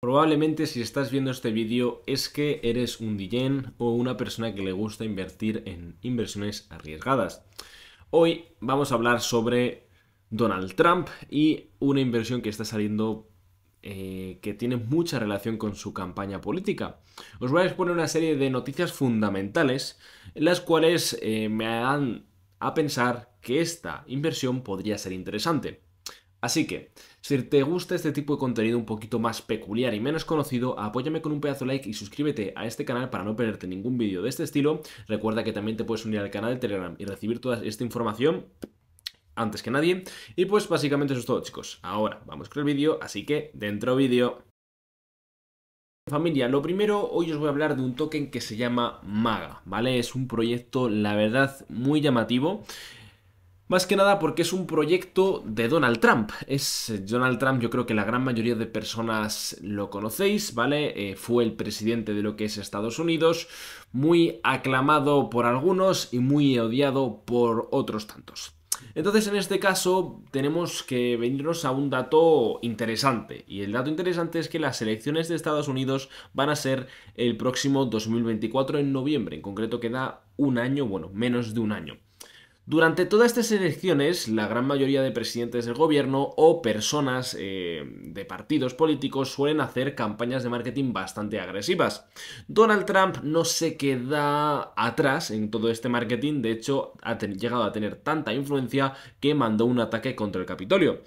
Probablemente si estás viendo este vídeo es que eres un DJ o una persona que le gusta invertir en inversiones arriesgadas. Hoy vamos a hablar sobre Donald Trump y una inversión que está saliendo eh, que tiene mucha relación con su campaña política. Os voy a exponer una serie de noticias fundamentales, las cuales eh, me dan a pensar que esta inversión podría ser interesante. Así que, si te gusta este tipo de contenido un poquito más peculiar y menos conocido, apóyame con un pedazo de like y suscríbete a este canal para no perderte ningún vídeo de este estilo. Recuerda que también te puedes unir al canal de Telegram y recibir toda esta información antes que nadie. Y pues básicamente eso es todo, chicos. Ahora vamos con el vídeo, así que dentro vídeo. Familia, lo primero, hoy os voy a hablar de un token que se llama MAGA, ¿vale? Es un proyecto, la verdad, muy llamativo. Más que nada porque es un proyecto de Donald Trump. Es eh, Donald Trump, yo creo que la gran mayoría de personas lo conocéis, ¿vale? Eh, fue el presidente de lo que es Estados Unidos, muy aclamado por algunos y muy odiado por otros tantos. Entonces, en este caso, tenemos que venirnos a un dato interesante. Y el dato interesante es que las elecciones de Estados Unidos van a ser el próximo 2024 en noviembre. En concreto, queda un año, bueno, menos de un año. Durante todas estas elecciones, la gran mayoría de presidentes del gobierno o personas eh, de partidos políticos suelen hacer campañas de marketing bastante agresivas. Donald Trump no se queda atrás en todo este marketing, de hecho ha llegado a tener tanta influencia que mandó un ataque contra el Capitolio.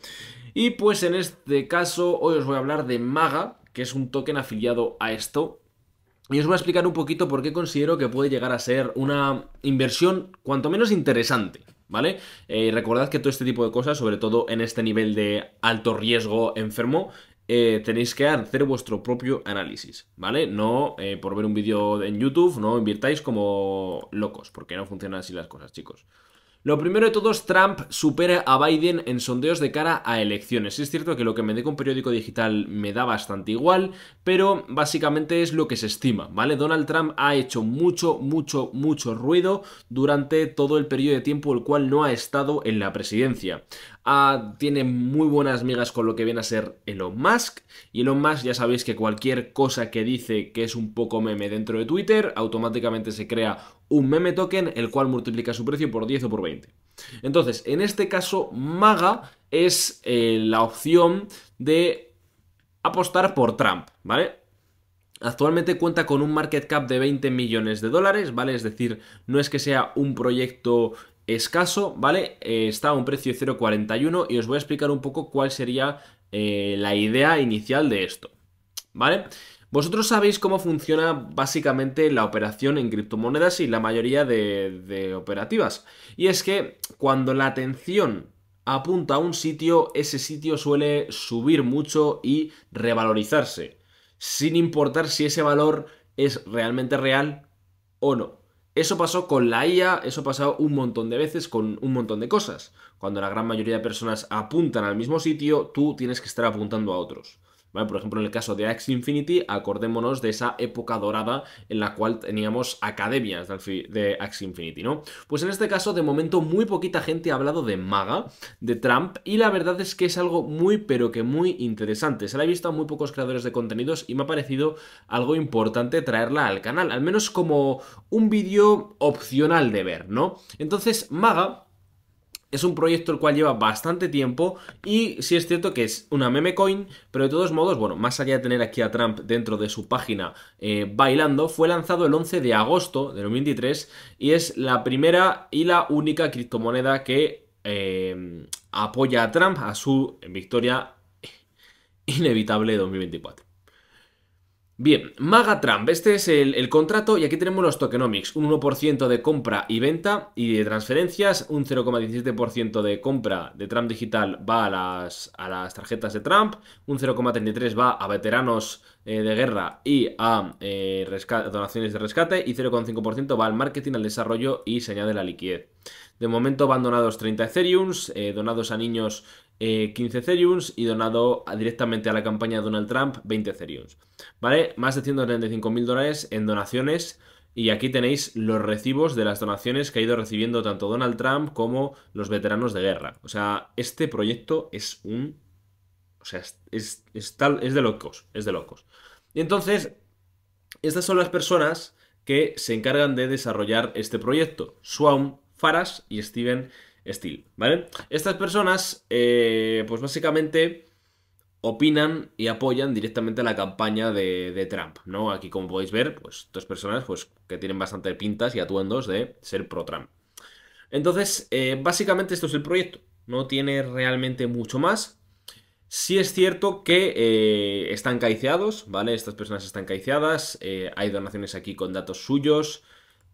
Y pues en este caso hoy os voy a hablar de MAGA, que es un token afiliado a esto, y os voy a explicar un poquito por qué considero que puede llegar a ser una inversión cuanto menos interesante, ¿vale? Eh, recordad que todo este tipo de cosas, sobre todo en este nivel de alto riesgo enfermo, eh, tenéis que hacer vuestro propio análisis, ¿vale? No eh, por ver un vídeo en YouTube, no invirtáis como locos, porque no funcionan así las cosas, chicos. Lo primero de todo es Trump supera a Biden en sondeos de cara a elecciones. Es cierto que lo que me dé con periódico digital me da bastante igual, pero básicamente es lo que se estima, ¿vale? Donald Trump ha hecho mucho, mucho, mucho ruido durante todo el periodo de tiempo el cual no ha estado en la presidencia tiene muy buenas migas con lo que viene a ser Elon Musk. Y Elon Musk ya sabéis que cualquier cosa que dice que es un poco meme dentro de Twitter, automáticamente se crea un meme token, el cual multiplica su precio por 10 o por 20. Entonces, en este caso, Maga es eh, la opción de apostar por Trump, ¿vale? Actualmente cuenta con un market cap de 20 millones de dólares, ¿vale? Es decir, no es que sea un proyecto escaso, ¿vale? Eh, está a un precio de 0,41 y os voy a explicar un poco cuál sería eh, la idea inicial de esto, ¿vale? Vosotros sabéis cómo funciona básicamente la operación en criptomonedas y la mayoría de operativas. Y es que cuando la atención apunta a un sitio, ese sitio suele subir mucho y revalorizarse, sin importar si ese valor es realmente real o no. Eso pasó con la IA, eso ha pasado un montón de veces con un montón de cosas. Cuando la gran mayoría de personas apuntan al mismo sitio, tú tienes que estar apuntando a otros. Por ejemplo, en el caso de Axe Infinity, acordémonos de esa época dorada en la cual teníamos academias de Axe Infinity, ¿no? Pues en este caso, de momento, muy poquita gente ha hablado de MAGA, de Trump, y la verdad es que es algo muy, pero que muy interesante. Se la he visto a muy pocos creadores de contenidos y me ha parecido algo importante traerla al canal, al menos como un vídeo opcional de ver, ¿no? Entonces, MAGA es un proyecto el cual lleva bastante tiempo y sí es cierto que es una meme coin, pero de todos modos, bueno, más allá de tener aquí a Trump dentro de su página eh, bailando, fue lanzado el 11 de agosto de 2023 y es la primera y la única criptomoneda que eh, apoya a Trump a su victoria inevitable de 2024. Bien, Maga Trump, este es el, contrato y aquí tenemos los tokenomics, un 1% de compra y venta y de transferencias, un 0,17% de compra de Trump Digital va a las, a las tarjetas de Trump, un 0,33% va a veteranos eh, de guerra y a eh, donaciones de rescate y 0,5% va al marketing, al desarrollo y se añade la liquidez. De momento van donados 30 Ethereums, eh, donados a niños 15 eh, Ethereums y donado directamente a la campaña de Donald Trump 20 Ethereums. ¿Vale? Más de 135 mil dólares en donaciones. Y aquí tenéis los recibos de las donaciones que ha ido recibiendo tanto Donald Trump como los veteranos de guerra. O sea, este proyecto es un. O sea, es, tal, es de locos. Es de locos. Y entonces, estas son las personas que se encargan de desarrollar este proyecto. Swam, Faras y Steven ¿vale? Estas personas, eh, pues básicamente opinan y apoyan directamente la campaña de, Trump, ¿no? Aquí, como podéis ver, pues dos personas pues, que tienen bastante pintas y atuendos de ser pro-Trump. Entonces, eh, básicamente esto es el proyecto, no tiene realmente mucho más. Sí es cierto que eh, están caiciados, ¿vale? Estas personas están caiciadas. hay donaciones aquí con datos suyos,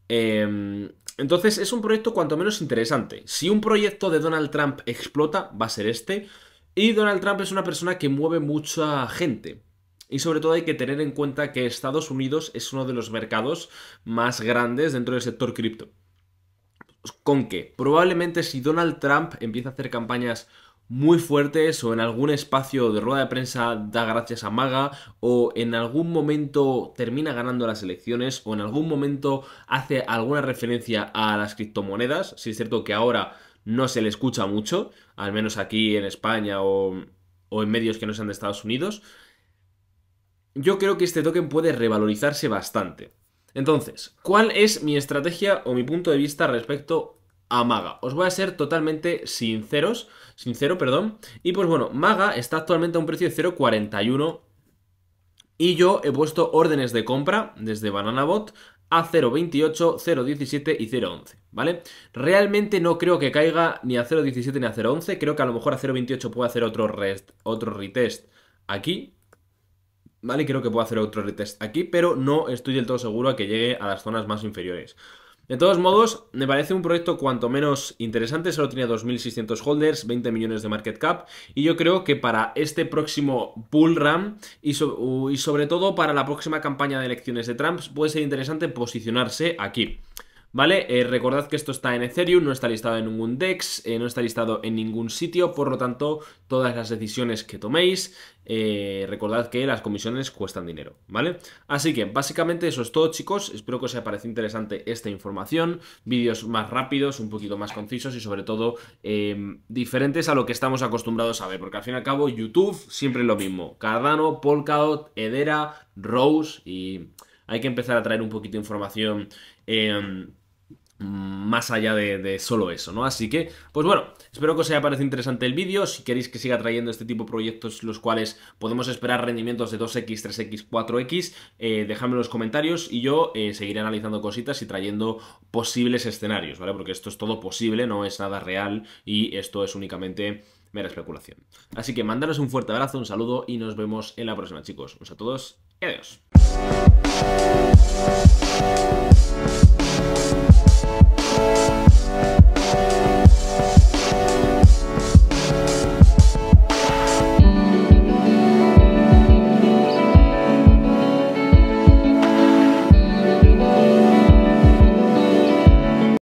em, entonces es un proyecto cuanto menos interesante. Si un proyecto de Donald Trump explota, va a ser este. Y Donald Trump es una persona que mueve mucha gente. Y sobre todo hay que tener en cuenta que Estados Unidos es uno de los mercados más grandes dentro del sector cripto. ¿Con qué? Probablemente si Donald Trump empieza a hacer campañas muy fuertes o en algún espacio de rueda de prensa da gracias a Maga o en algún momento termina ganando las elecciones o en algún momento hace alguna referencia a las criptomonedas. Si es cierto que ahora no se le escucha mucho, al menos aquí en España o, o en medios que no sean de Estados Unidos. Yo creo que este token puede revalorizarse bastante. Entonces, ¿cuál es mi estrategia o mi punto de vista respecto a Maga. Os voy a ser totalmente sinceros, sincero, perdón. Y pues bueno, Maga está actualmente a un precio de 0.41 y yo he puesto órdenes de compra desde BananaBot a 0.28, 0.17 y 0.11, ¿vale? Realmente no creo que caiga ni a 0.17 ni a 0.11, creo que a lo mejor a 0.28 puede hacer otro, otro retest aquí, ¿vale? Creo que puedo hacer otro retest aquí, pero no estoy del todo seguro a que llegue a las zonas más inferiores. De todos modos, me parece un proyecto cuanto menos interesante, solo tenía 2.600 holders, 20 millones de market cap, y yo creo que para este próximo bull run y, y sobre todo para la próxima campaña de elecciones de Trump puede ser interesante posicionarse aquí. ¿vale? Eh, recordad que esto está en Ethereum, no está listado en ningún DEX, eh, no está listado en ningún sitio, por lo tanto, todas las decisiones que toméis, eh, recordad que las comisiones cuestan dinero, ¿vale? Así que, básicamente eso es todo, chicos. Espero que os haya parecido interesante esta información, vídeos más rápidos, un poquito más concisos y sobre todo em, diferentes a lo que estamos acostumbrados a ver, porque al fin y al cabo YouTube siempre es lo mismo, Cardano, Polkadot, Edera, Rose y hay que empezar a traer un poquito de información em, más allá de, solo eso, ¿no? Así que, pues bueno, espero que os haya parecido interesante el vídeo, si queréis que siga trayendo este tipo de proyectos los cuales podemos esperar rendimientos de 2X, 3X, 4X, dejadme en los comentarios y yo eh, seguiré analizando cositas y trayendo posibles escenarios, ¿vale? Porque esto es todo posible, no es nada real y esto es únicamente mera especulación. Así que mandaros un fuerte abrazo, un saludo y nos vemos en la próxima, chicos. Un saludo a todos y adiós.